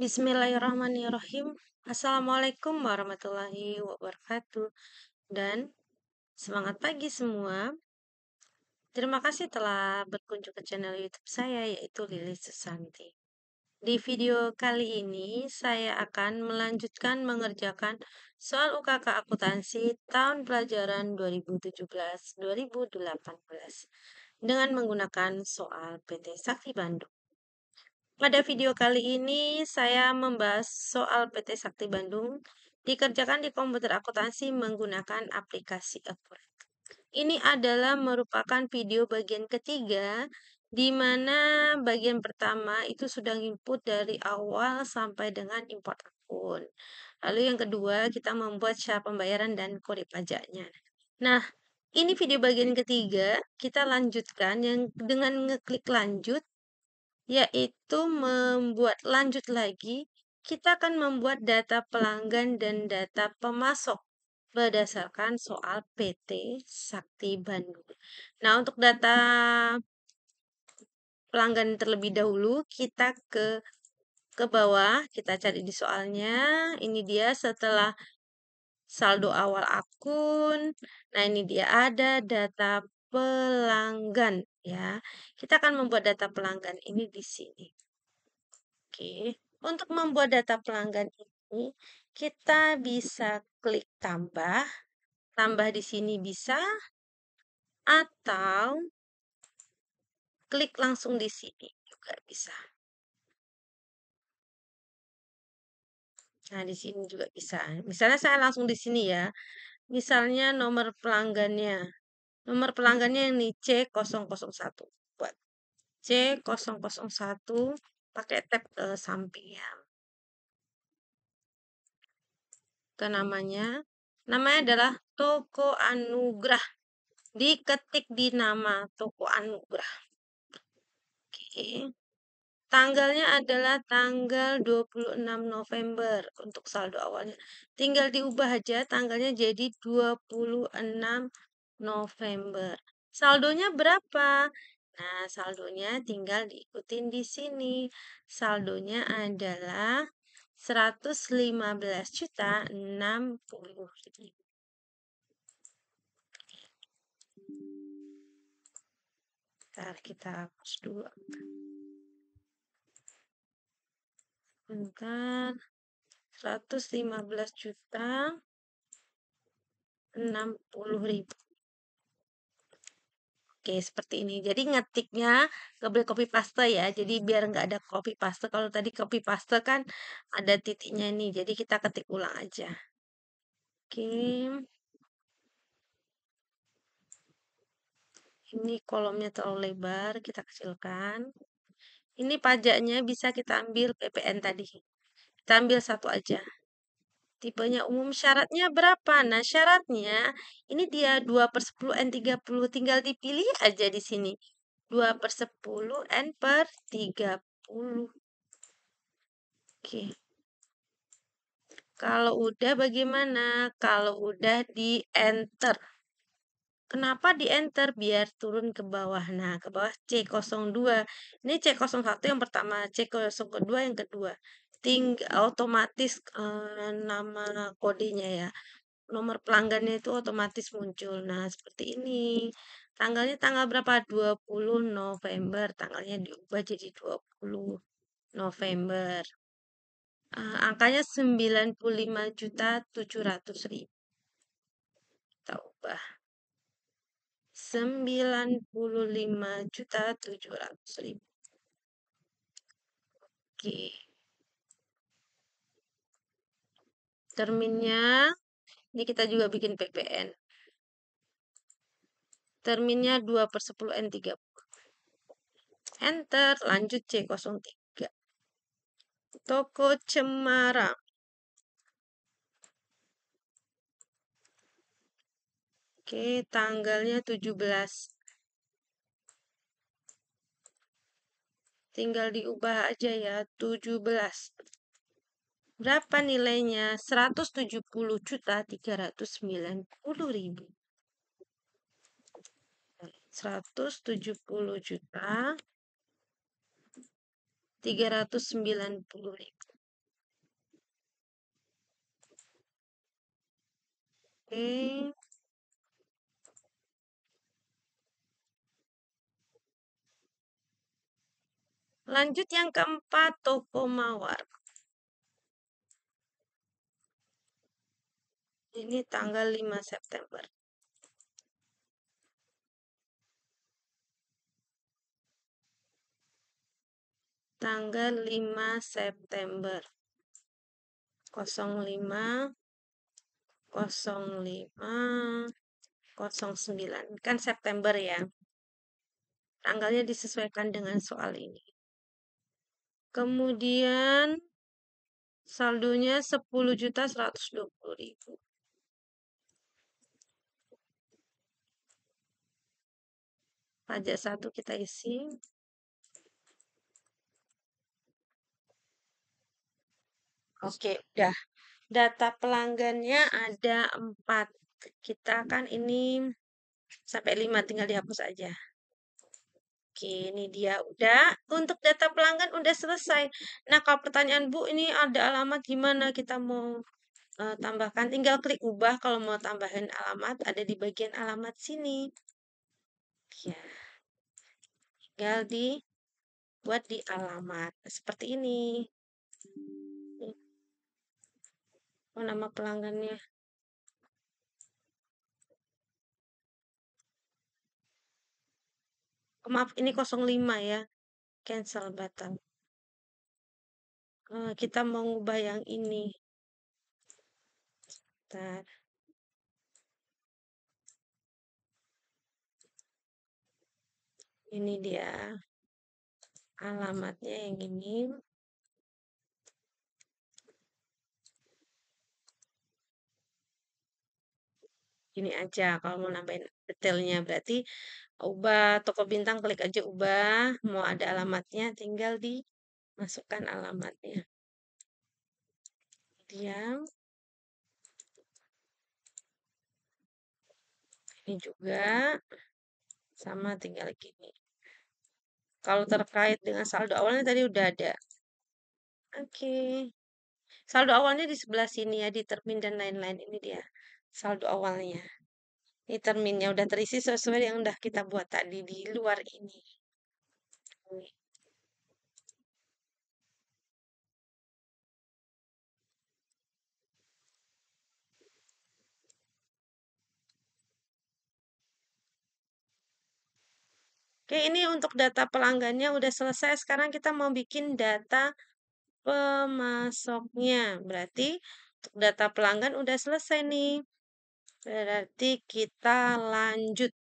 Bismillahirrahmanirrahim. Assalamualaikum warahmatullahi wabarakatuh. Dan semangat pagi semua. Terima kasih telah berkunjung ke channel YouTube saya yaitu Lili Susanti. Di video kali ini saya akan melanjutkan mengerjakan soal UKK akuntansi tahun pelajaran 2017-2018 dengan menggunakan soal PT Sakti Bandung. Pada video kali ini saya membahas soal PT Sakti Bandung dikerjakan di komputer akuntansi menggunakan aplikasi Upwork. Ini adalah merupakan video bagian ketiga di mana bagian pertama itu sudah input dari awal sampai dengan import akun. Lalu yang kedua kita membuat syarat pembayaran dan kode pajaknya. Nah, ini video bagian ketiga, kita lanjutkan yang dengan ngeklik lanjut yaitu membuat lanjut lagi, kita akan membuat data pelanggan dan data pemasok berdasarkan soal PT Sakti Bandung. Nah, untuk data pelanggan terlebih dahulu, kita ke ke bawah, kita cari di soalnya. Ini dia setelah saldo awal akun. Nah, ini dia ada data pelanggan ya. Kita akan membuat data pelanggan ini di sini. Oke, untuk membuat data pelanggan ini kita bisa klik tambah. Tambah di sini bisa atau klik langsung di sini juga bisa. Nah, di sini juga bisa. Misalnya saya langsung di sini ya. Misalnya nomor pelanggannya Nomor pelanggannya yang C001. Buat C001 pakai tab ke eh, samping ya. Ke namanya. Namanya adalah Toko Anugrah. Diketik di nama Toko Anugrah. Oke. Tanggalnya adalah tanggal 26 November untuk saldo awalnya. Tinggal diubah aja tanggalnya jadi 26 November. Hmm. Saldonya berapa? Nah, saldonya tinggal diikutin di sini. Saldonya adalah 115 juta 60 ribu. kita hapus dulu. Bentar. 115 juta 60 ribu. Oke, seperti ini. Jadi ngetiknya nggak boleh copy paste ya. Jadi biar nggak ada copy paste. Kalau tadi copy paste kan ada titiknya nih. Jadi kita ketik ulang aja. Oke. Ini kolomnya terlalu lebar, kita kecilkan. Ini pajaknya bisa kita ambil PPN tadi. Kita ambil satu aja. Tipenya umum syaratnya berapa? Nah, syaratnya ini dia 2 per 10 N30. Tinggal dipilih aja di sini. 2 per 10 N per 30. Oke. Kalau udah bagaimana? Kalau udah di enter. Kenapa di enter? Biar turun ke bawah. Nah, ke bawah C02. Ini C01 yang pertama, C02 yang kedua ting otomatis, uh, nama kodenya ya, nomor pelanggannya itu otomatis muncul. Nah, seperti ini. Tanggalnya tanggal berapa? 20 November, tanggalnya diubah jadi 20 November. uh, angkanya 700 ribu Kita ubah. 700 ribu Oke. Terminnya, ini kita juga bikin PPN. Terminnya 2 per 10 N30. Enter, lanjut C03. Toko Cemara. Oke, tanggalnya 17. Tinggal diubah aja ya, 17. Berapa nilainya? 170 juta 390 ribu. 170 juta 390 ribu. Oke. Lanjut yang keempat, toko mawar. ini tanggal 5 September. Tanggal 5 September 05 05 09 kan September ya. Tanggalnya disesuaikan dengan soal ini. Kemudian saldonya 10.120.000. pajak satu kita isi Oke, ya. udah. Data pelanggannya ada empat Kita kan ini sampai lima tinggal dihapus aja. Oke, ini dia udah. Untuk data pelanggan udah selesai. Nah, kalau pertanyaan Bu, ini ada alamat gimana kita mau uh, tambahkan? Tinggal klik ubah kalau mau tambahin alamat. Ada di bagian alamat sini. Ya tinggal di buat di alamat seperti ini oh, nama pelanggannya oh, maaf ini 05 ya cancel button eh, kita mau ubah yang ini Bentar. ini dia alamatnya yang ini Ini aja kalau mau nambahin detailnya berarti ubah toko bintang klik aja ubah mau ada alamatnya tinggal dimasukkan alamatnya dia ini juga sama tinggal gini kalau terkait dengan saldo awalnya tadi udah ada oke okay. saldo awalnya di sebelah sini ya di termin dan lain-lain ini dia saldo awalnya ini terminnya udah terisi sesuai yang udah kita buat tadi di luar ini Oke, ini untuk data pelanggannya udah selesai. Sekarang kita mau bikin data pemasoknya. Berarti untuk data pelanggan udah selesai nih. Berarti kita lanjut.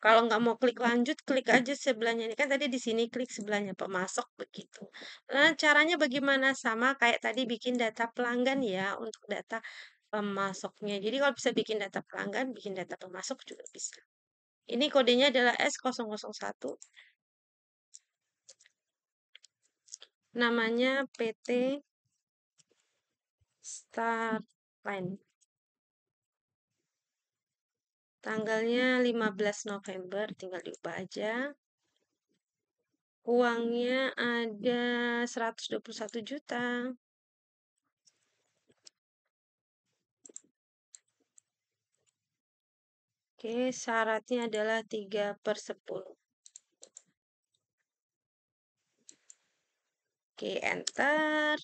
Kalau nggak mau klik lanjut, klik aja sebelahnya. Ini kan tadi di sini klik sebelahnya pemasok begitu. Nah, caranya bagaimana? Sama kayak tadi bikin data pelanggan ya untuk data pemasoknya. Jadi kalau bisa bikin data pelanggan, bikin data pemasok juga bisa. Ini kodenya adalah S001. Namanya PT Starline. Tanggalnya 15 November, tinggal diubah aja. Uangnya ada 121 juta. Oke, syaratnya adalah 3 per 10. Oke, enter.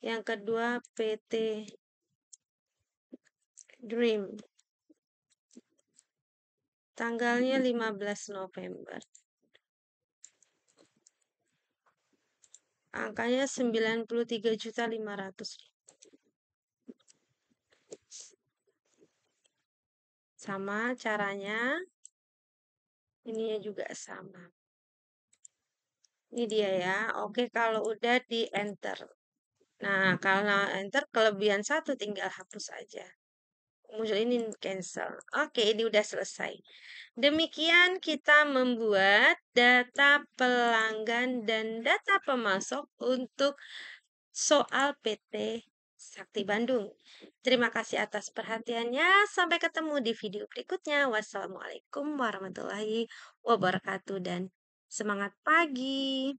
Yang kedua, PT Dream. Tanggalnya 15 November. Angkanya 93.500. Sama caranya. Ininya juga sama. Ini dia ya. Oke, kalau udah di enter. Nah, kalau enter kelebihan satu tinggal hapus aja. Muncul ini cancel. Oke, ini udah selesai. Demikian kita membuat data pelanggan dan data pemasok untuk soal PT Sakti Bandung. Terima kasih atas perhatiannya. Sampai ketemu di video berikutnya. Wassalamualaikum warahmatullahi wabarakatuh dan semangat pagi.